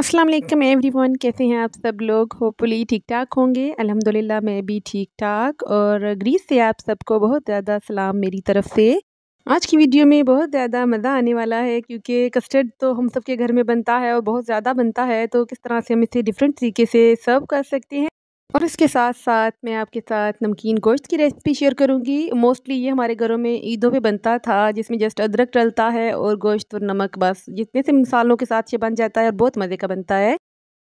अस्सलाम वालेकुम एवरीवन कैसे हैं आप सब लोग होपफुली ठीक ठाक होंगे अल्हम्दुलिल्लाह मैं भी ठीक ठाक और ग्रीस से आप सबको बहुत ज़्यादा सलाम मेरी तरफ़ से आज की वीडियो में बहुत ज़्यादा मज़ा आने वाला है क्योंकि कस्टर्ड तो हम सब के घर में बनता है और बहुत ज़्यादा बनता है तो किस तरह से हम इसे डिफरेंट तरीके से सर्व कर सकते हैं और इसके साथ साथ मैं आपके साथ नमकीन गोश्त की रेसिपी शेयर करूंगी मोस्टली ये हमारे घरों में ईदों पे बनता था जिसमें जस्ट अदरक डलता है और गोश्त और नमक बस जितने से मसालों के साथ ये बन जाता है और बहुत मज़े का बनता है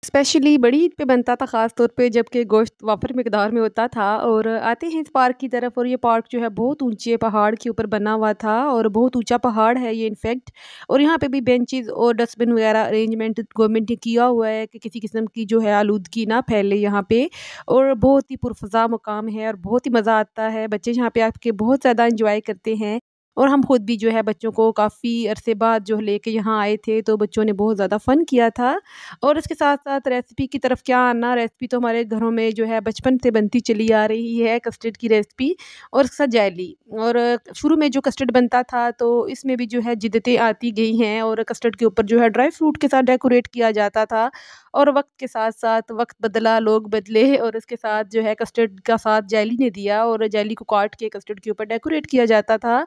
स्पेशली बड़ी ईद पे बनता था ख़ास तौर पे जबकि गोश्त वाफर मकदार में होता था और आते हैं इस पार्क की तरफ और ये पार्क जो है बहुत ऊंचे पहाड़ के ऊपर बना हुआ था और बहुत ऊंचा पहाड़ है ये इनफेक्ट और यहाँ पे भी बेंचेस और डस्टबिन वगैरह अरेंजमेंट गवर्नमेंट ने किया हुआ है कि किसी किस्म की जो है आलूदगी ना फैले यहाँ पर और बहुत ही पुरफजा मुकाम है और बहुत ही मज़ा आता है बच्चे यहाँ पर आपके बहुत ज़्यादा इंजॉय करते हैं और हम ख़ुद भी जो है बच्चों को काफ़ी अरसे बाद जो लेके यहाँ आए थे तो बच्चों ने बहुत ज़्यादा फ़न किया था और इसके साथ साथ रेसिपी की तरफ क्या आना रेसिपी तो हमारे घरों में जो है बचपन से बनती चली आ रही है कस्टर्ड की रेसिपी और उसके साथ जैली और शुरू में जो कस्टर्ड बनता था तो इसमें भी जो है जिदतें आती गई हैं और कस्टर्ड के ऊपर जो है ड्राई फ्रूट के साथ डेकोरेट किया जाता था और वक्त के साथ साथ वक्त बदला लोग बदले और इसके साथ जो है कस्टर्ड का साथ जैली ने दिया और जैली को काट के कस्टर्ड के ऊपर डेकोरेट किया जाता था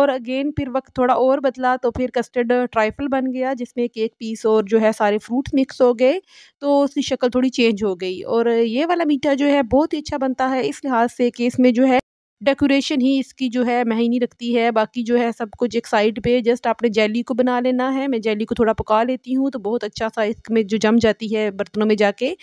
और अगेन फिर वक्त थोड़ा और बदला तो फिर कस्टर्ड ट्राइफल बन गया जिसमें केक पीस और जो है सारे फ्रूट मिक्स हो गए तो उसकी शक्ल थोड़ी चेंज हो गई और ये वाला मीठा जो है बहुत ही अच्छा बनता है इस लिहाज से कि इसमें जो है डेकोरेशन ही इसकी जो है महीनी रखती है बाकी जो है सब कुछ एक साइड पे जस्ट आपने जेली को बना लेना है मैं जेली को थोड़ा पका लेती हूँ तो बहुत अच्छा सा इसमें जो जम जाती है बर्तनों में जाके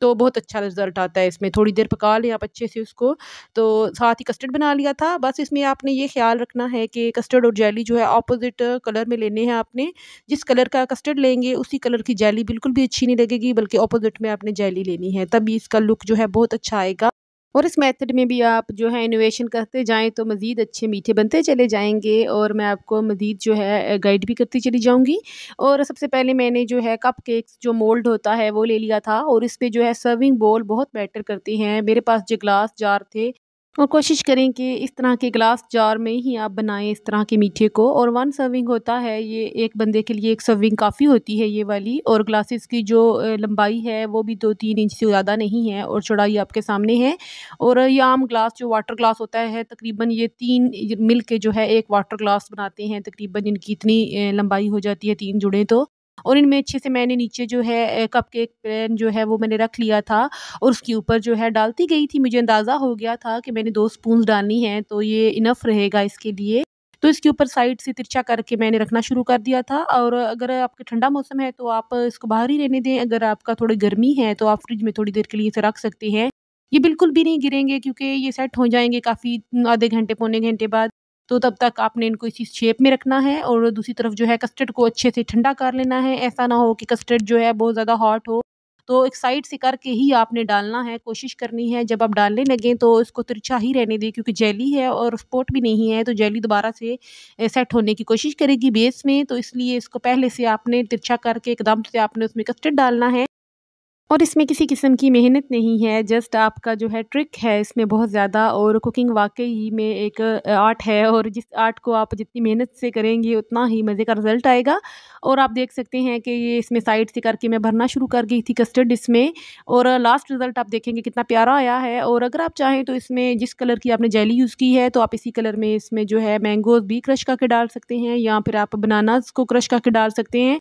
तो बहुत अच्छा रिजल्ट आता है इसमें थोड़ी देर पका लें आप अच्छे से उसको तो साथ ही कस्टर्ड बना लिया था बस इसमें आपने ये ख्याल रखना है कि कस्टर्ड और जेली जो है ऑपोजिट कलर में लेने हैं आपने जिस कलर का कस्टर्ड लेंगे उसी कलर की जेली बिल्कुल भी अच्छी नहीं लगेगी बल्कि ऑपोजिट में आपने जेली लेनी है तभी इसका लुक जो है बहुत अच्छा आएगा और इस मेथड में भी आप जो है इनोवेशन करते जाएं तो मज़ीद अच्छे मीठे बनते चले जाएंगे और मैं आपको मज़ीद जो है गाइड भी करती चली जाऊँगी और सबसे पहले मैंने जो है कप केक्स जो मोल्ड होता है वो ले लिया था और इस पर जो है सर्विंग बोल बहुत बेटर करती हैं मेरे पास जो ग्लास जार थे और कोशिश करें कि इस तरह के ग्लास जार में ही आप बनाएं इस तरह के मीठे को और वन सर्विंग होता है ये एक बंदे के लिए एक सर्विंग काफ़ी होती है ये वाली और ग्लासेस की जो लंबाई है वो भी दो तीन इंच से ज़्यादा नहीं है और चौड़ाई आपके सामने है और ये आम ग्लास जो वाटर ग्लास होता है तकरीबन ये तीन मिल के जो है एक वाटर ग्लास बनाते हैं तकरीबन इनकी इतनी लंबाई हो जाती है तीन जुड़े तो और इनमें अच्छे से मैंने नीचे जो है कप केक पैन जो है वो मैंने रख लिया था और उसके ऊपर जो है डालती गई थी मुझे अंदाज़ा हो गया था कि मैंने दो स्पून डालनी है तो ये इनफ रहेगा इसके लिए तो इसके ऊपर साइड से तिरछा करके मैंने रखना शुरू कर दिया था और अगर आपका ठंडा मौसम है तो आप इसको बाहर ही रहने दें अगर आपका थोड़ी गर्मी है तो आप फ्रिज में थोड़ी देर के लिए इसे रख सकते हैं ये बिल्कुल भी नहीं गिरेंगे क्योंकि ये सेट हो जाएंगे काफ़ी आधे घंटे पौने घंटे बाद तो तब तक आपने इनको इसी शेप में रखना है और दूसरी तरफ जो है कस्टर्ड को अच्छे से ठंडा कर लेना है ऐसा ना हो कि कस्टर्ड जो है बहुत ज़्यादा हॉट हो तो एक साइड से करके ही आपने डालना है कोशिश करनी है जब आप डालने लगें तो इसको तिरछा ही रहने दें क्योंकि जेली है और स्पोट भी नहीं है तो जेली दोबारा से सेट होने की कोशिश करेगी बेस में तो इसलिए इसको पहले से आपने तिरछा करके एकदम से आपने उसमें कस्टर्ड डालना है और इसमें किसी किस्म की मेहनत नहीं है जस्ट आपका जो है ट्रिक है इसमें बहुत ज़्यादा और कुकिंग वाकई में एक आर्ट है और जिस आर्ट को आप जितनी मेहनत से करेंगे उतना ही मज़े का रिज़ल्ट आएगा और आप देख सकते हैं कि ये इसमें साइड से करके मैं भरना शुरू कर गई थी कस्टर्ड इसमें और लास्ट रिज़ल्ट आप देखेंगे कितना प्यारा आया है और अगर आप चाहें तो इसमें जिस कलर की आपने जेली यूज़ की है तो आप इसी कलर में इसमें जो है मैंगोज़ भी क्रश करके डाल सकते हैं या फिर आप बनानाज को क्रश करके डाल सकते हैं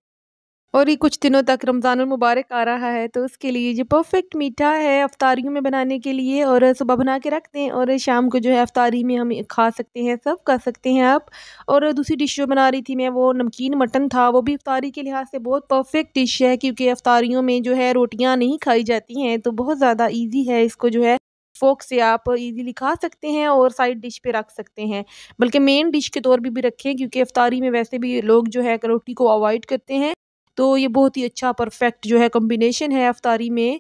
और ये कुछ दिनों तक रमज़ान मुबारक आ रहा है तो उसके लिए ये परफेक्ट मीठा है अफ्तारियों में बनाने के लिए और सुबह बना के रख दें और शाम को जो है अफ्तारी में हम खा सकते हैं सब कर सकते हैं आप और दूसरी डिश जो बना रही थी मैं वो नमकीन मटन था वो भी अफ्तारी के लिहाज से बहुत परफेक्ट डिश है क्योंकि अफ्तारियों में जो है रोटियाँ नहीं खाई जाती हैं तो बहुत ज़्यादा ईजी है इसको जो है फोक से आप इजीली खा सकते हैं और साइड डिश पे रख सकते हैं बल्कि मेन डिश के तौर पर भी, भी रखें क्योंकि अफ्तारी में वैसे भी लोग जो है रोटी को अवॉइड करते हैं तो ये बहुत ही अच्छा परफेक्ट जो है कॉम्बिनेशन है अफतारी में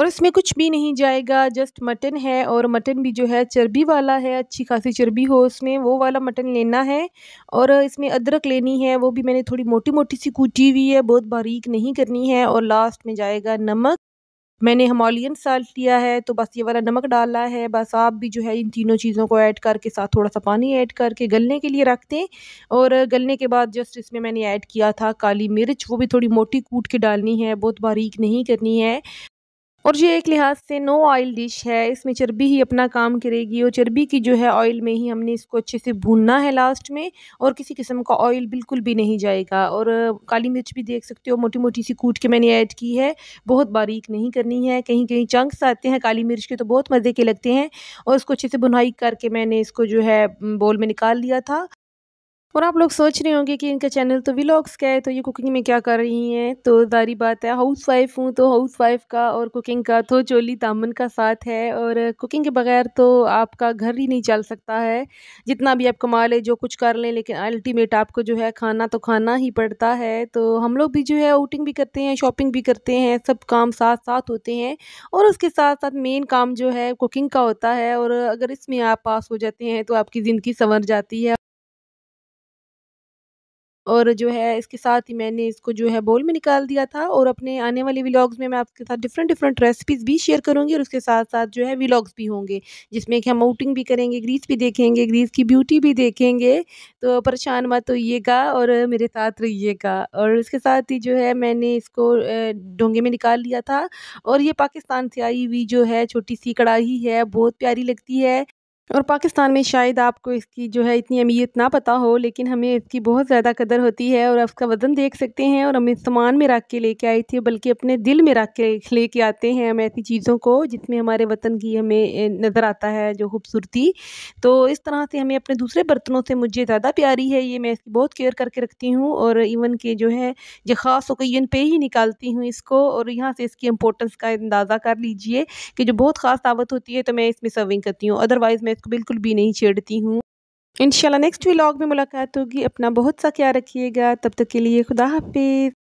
और इसमें कुछ भी नहीं जाएगा जस्ट मटन है और मटन भी जो है चर्बी वाला है अच्छी खासी चर्बी हो उसमें वो वाला मटन लेना है और इसमें अदरक लेनी है वो भी मैंने थोड़ी मोटी मोटी सी कूटी हुई है बहुत बारीक नहीं करनी है और लास्ट में जाएगा नमक मैंने हमालियन साल्ट लिया है तो बस ये वाला नमक डाला है बस आप भी जो है इन तीनों चीज़ों को ऐड करके साथ थोड़ा सा पानी ऐड करके गलने के लिए रख दें और गलने के बाद जस्ट इसमें मैंने ऐड किया था काली मिर्च वो भी थोड़ी मोटी कूट के डालनी है बहुत बारीक नहीं करनी है और ये एक लिहाज से नो ऑयल डिश है इसमें चर्बी ही अपना काम करेगी और चर्बी की जो है ऑयल में ही हमने इसको अच्छे से भूनना है लास्ट में और किसी किस्म का ऑयल बिल्कुल भी नहीं जाएगा और काली मिर्च भी देख सकते हो मोटी मोटी सी कूट के मैंने ऐड की है बहुत बारीक नहीं करनी है कहीं कहीं चंक्स आते हैं काली मिर्च के तो बहुत मज़े के लगते हैं और इसको अच्छे से बुनाई करके मैंने इसको जो है बोल में निकाल लिया था और आप लोग सोच रहे होंगे कि इनका चैनल तो व्लॉग्स का है तो ये कुकिंग में क्या कर रही हैं तो जारी बात है हाउस वाइफ हूँ तो हाउस वाइफ का और कुकिंग का तो चोली दामन का साथ है और कुकिंग के बगैर तो आपका घर ही नहीं चल सकता है जितना भी आप कमा लें जो कुछ कर लें लेकिन अल्टीमेट आपको जो है खाना तो खाना ही पड़ता है तो हम लोग भी जो है आउटिंग भी करते हैं शॉपिंग भी करते हैं सब काम साथ साथ होते हैं और उसके साथ साथ मेन काम जो है कुकिंग का होता है और अगर इसमें आप पास हो जाते हैं तो आपकी ज़िंदगी संवर जाती है और जो है इसके साथ ही मैंने इसको जो है बोल में निकाल दिया था और अपने आने वाले व्लॉग्स में मैं आपके साथ डिफरेंट डिफरेंट रेसिपीज़ भी शेयर करूँगी और उसके साथ साथ जो है व्लॉग्स भी होंगे जिसमें कि हम आउटिंग भी करेंगे ग्रीस भी देखेंगे ग्रीस की ब्यूटी भी देखेंगे तो परेशान मत होइएगा और मेरे साथ रहिएगा और इसके साथ ही जो है मैंने इसको डोंगे में निकाल लिया था और ये पाकिस्तान से आई हुई जो है छोटी सी कढ़ाई है बहुत प्यारी लगती है और पाकिस्तान में शायद आपको इसकी जो है इतनी अहमियत ना पता हो लेकिन हमें इसकी बहुत ज़्यादा कदर होती है और उसका वज़न देख सकते हैं और हमें सामान में रख के लेके आए थे बल्कि अपने दिल में रख के लेके आते हैं हम ऐसी चीज़ों को जिसमें हमारे वतन की हमें नज़र आता है जो खूबसूरती तो इस तरह से हमें अपने दूसरे बर्तनों से मुझे ज़्यादा प्यारी है ये मैं इसकी बहुत केयर करके रखती हूँ और इवन के जो है ये ख़ास ओकेजन पे ही निकालती हूँ इसको और यहाँ से इसकी इंपॉर्टेंस का अंदाज़ा कर लीजिए कि जो बहुत ख़ास दावत होती है तो मैं इसमें सर्विंग करती हूँ अदरवाइज़ मैं को बिल्कुल भी नहीं छेड़ती हूँ इन नेक्स्ट व्लॉग में मुलाकात होगी अपना बहुत सा क्या रखिएगा तब तक के लिए खुदा हाफिज़